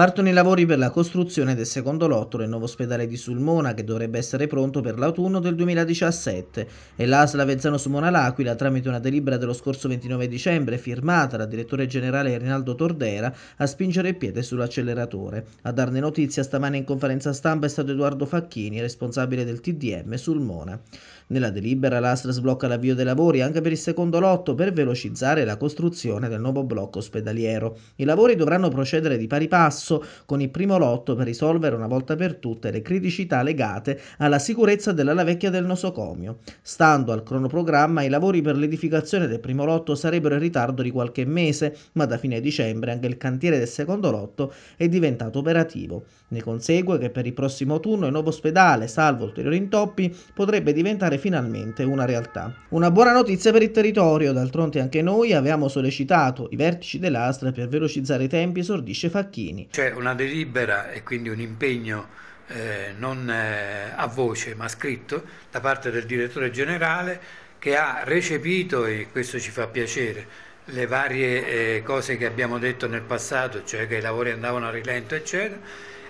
Partono i lavori per la costruzione del secondo lotto del nuovo ospedale di Sulmona che dovrebbe essere pronto per l'autunno del 2017 e l'ASL Avezzano Sulmona L'Aquila tramite una delibera dello scorso 29 dicembre firmata dal direttore generale Rinaldo Tordera a spingere il piede sull'acceleratore. A darne notizia stamane in conferenza stampa è stato Edoardo Facchini, responsabile del TDM Sulmona. Nella delibera l'ASL sblocca l'avvio dei lavori anche per il secondo lotto per velocizzare la costruzione del nuovo blocco ospedaliero. I lavori dovranno procedere di pari passo passo con il primo lotto per risolvere una volta per tutte le criticità legate alla sicurezza della lavecchia del nosocomio. Stando al cronoprogramma, i lavori per l'edificazione del primo lotto sarebbero in ritardo di qualche mese, ma da fine dicembre anche il cantiere del secondo lotto è diventato operativo. Ne consegue che per il prossimo autunno il nuovo ospedale, salvo ulteriori intoppi, potrebbe diventare finalmente una realtà. Una buona notizia per il territorio, d'altronde anche noi avevamo sollecitato i vertici dell'Astra per velocizzare i tempi, esordisce Facchini cioè una delibera e quindi un impegno eh, non eh, a voce ma scritto da parte del direttore generale che ha recepito, e questo ci fa piacere, le varie eh, cose che abbiamo detto nel passato, cioè che i lavori andavano a rilento, eccetera,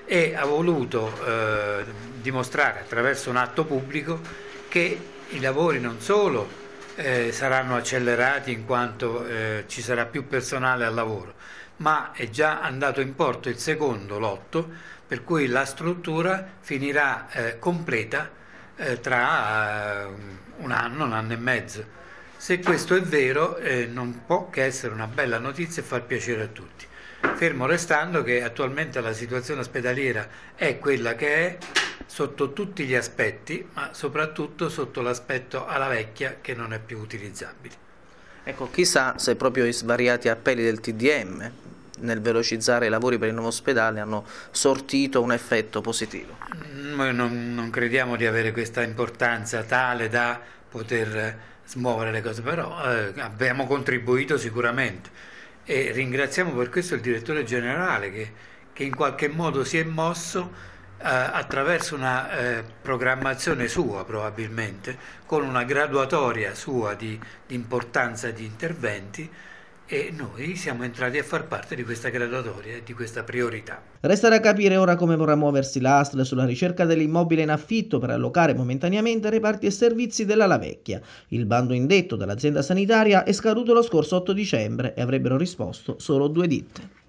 e ha voluto eh, dimostrare attraverso un atto pubblico che i lavori non solo eh, saranno accelerati in quanto eh, ci sarà più personale al lavoro, ma è già andato in porto il secondo lotto, per cui la struttura finirà eh, completa eh, tra eh, un anno, un anno e mezzo. Se questo è vero, eh, non può che essere una bella notizia e far piacere a tutti. Fermo restando che attualmente la situazione ospedaliera è quella che è, sotto tutti gli aspetti, ma soprattutto sotto l'aspetto alla vecchia che non è più utilizzabile. Ecco, chissà se proprio i svariati appelli del TDM nel velocizzare i lavori per il nuovo ospedale hanno sortito un effetto positivo. Noi non, non crediamo di avere questa importanza tale da poter smuovere le cose, però eh, abbiamo contribuito sicuramente e ringraziamo per questo il direttore generale che, che in qualche modo si è mosso eh, attraverso una eh, programmazione sua probabilmente, con una graduatoria sua di, di, importanza di interventi e noi siamo entrati a far parte di questa graduatoria e di questa priorità. Resta da capire ora come vorrà muoversi la sulla ricerca dell'immobile in affitto per allocare momentaneamente reparti e servizi della La Vecchia. Il bando indetto dall'azienda sanitaria è scaduto lo scorso 8 dicembre e avrebbero risposto solo due ditte.